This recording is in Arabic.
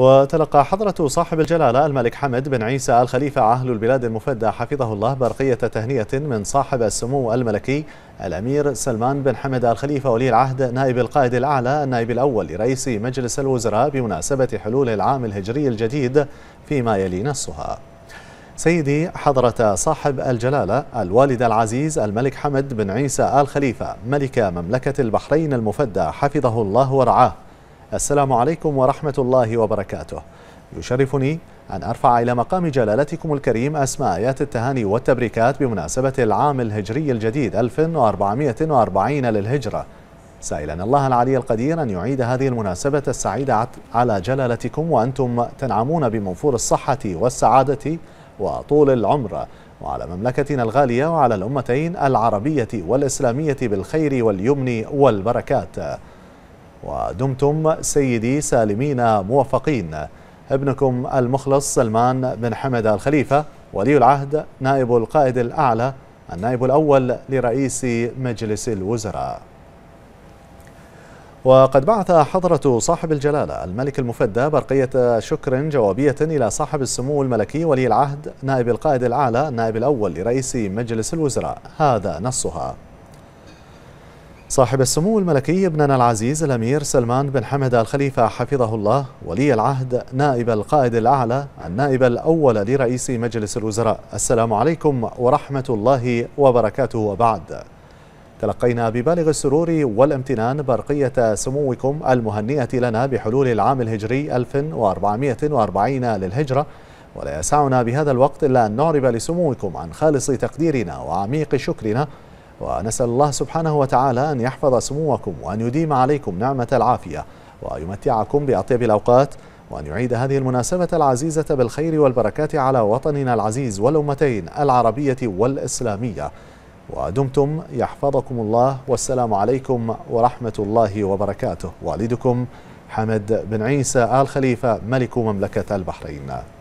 وتلقى حضرة صاحب الجلالة الملك حمد بن عيسى الخليفة عهل البلاد المفدى حفظه الله برقية تهنية من صاحب السمو الملكي الأمير سلمان بن حمد الخليفة ولي العهد نائب القائد الأعلى النائب الأول لرئيس مجلس الوزراء بمناسبة حلول العام الهجري الجديد فيما يلي نصها سيدي حضرة صاحب الجلالة الوالد العزيز الملك حمد بن عيسى آل خليفة ملك مملكة البحرين المفدى حفظه الله ورعاه السلام عليكم ورحمة الله وبركاته يشرفني أن أرفع إلى مقام جلالتكم الكريم أسماء آيات التهاني والتبريكات بمناسبة العام الهجري الجديد 1440 للهجرة سائلا الله العلي القدير أن يعيد هذه المناسبة السعيدة على جلالتكم وأنتم تنعمون بمنفور الصحة والسعادة وطول العمر وعلى مملكتنا الغالية وعلى الأمتين العربية والإسلامية بالخير واليمن والبركات ودمتم سيدي سالمين موفقين ابنكم المخلص سلمان بن حمد الخليفة ولي العهد نائب القائد الأعلى النائب الأول لرئيس مجلس الوزراء وقد بعث حضرة صاحب الجلالة الملك المفدى برقية شكر جوابية إلى صاحب السمو الملكي ولي العهد نائب القائد الأعلى النائب الأول لرئيس مجلس الوزراء هذا نصها صاحب السمو الملكي ابننا العزيز الأمير سلمان بن حمد الخليفة حفظه الله ولي العهد نائب القائد الأعلى النائب الأول لرئيس مجلس الوزراء السلام عليكم ورحمة الله وبركاته وبعد تلقينا ببالغ السرور والامتنان برقية سموكم المهنية لنا بحلول العام الهجري 1440 للهجرة ولا يسعنا بهذا الوقت إلا أن نعرب لسموكم عن خالص تقديرنا وعميق شكرنا ونسأل الله سبحانه وتعالى أن يحفظ سموكم وأن يديم عليكم نعمة العافية ويمتعكم بأطيب الأوقات وأن يعيد هذه المناسبة العزيزة بالخير والبركات على وطننا العزيز والأمتين العربية والإسلامية ودمتم يحفظكم الله والسلام عليكم ورحمة الله وبركاته والدكم حمد بن عيسى آل خليفة ملك مملكة البحرين